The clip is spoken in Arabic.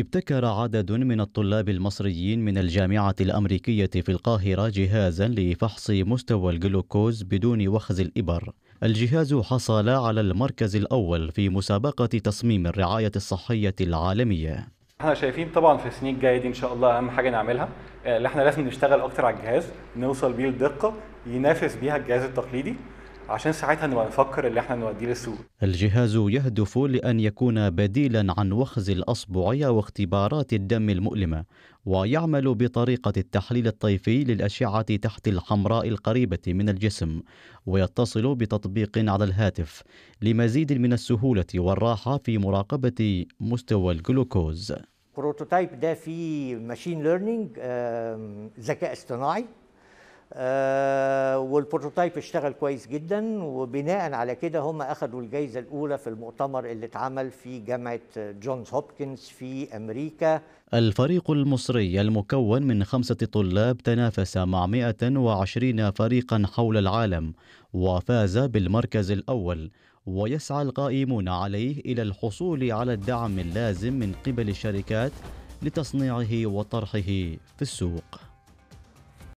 ابتكر عدد من الطلاب المصريين من الجامعة الأمريكية في القاهرة جهازا لفحص مستوى الجلوكوز بدون وخز الإبر الجهاز حصل على المركز الأول في مسابقة تصميم الرعاية الصحية العالمية احنا شايفين طبعا في السنين الجايه دي ان شاء الله اهم حاجه نعملها آه، اللي احنا لازم نشتغل اكتر على الجهاز نوصل بيه لدقه ينافس بيها الجهاز التقليدي عشان ساعتها نبقى نفكر اللي احنا نوديه للسوق الجهاز يهدف لأن يكون بديلا عن وخز الأصبع واختبارات الدم المؤلمة ويعمل بطريقة التحليل الطيفي للأشعة تحت الحمراء القريبة من الجسم ويتصل بتطبيق على الهاتف لمزيد من السهولة والراحة في مراقبة مستوى الجلوكوز بروتوتايب ده فيه ماشين ليرنينج ذكاء اصطناعي آه، والبروتوتايب اشتغل كويس جدا وبناء على كده هم اخذوا الجائزه الاولى في المؤتمر اللي اتعمل في جامعه جونز هوبكنز في امريكا الفريق المصري المكون من خمسة طلاب تنافس مع 120 فريقا حول العالم وفاز بالمركز الأول ويسعى القائمون عليه إلى الحصول على الدعم اللازم من قبل الشركات لتصنيعه وطرحه في السوق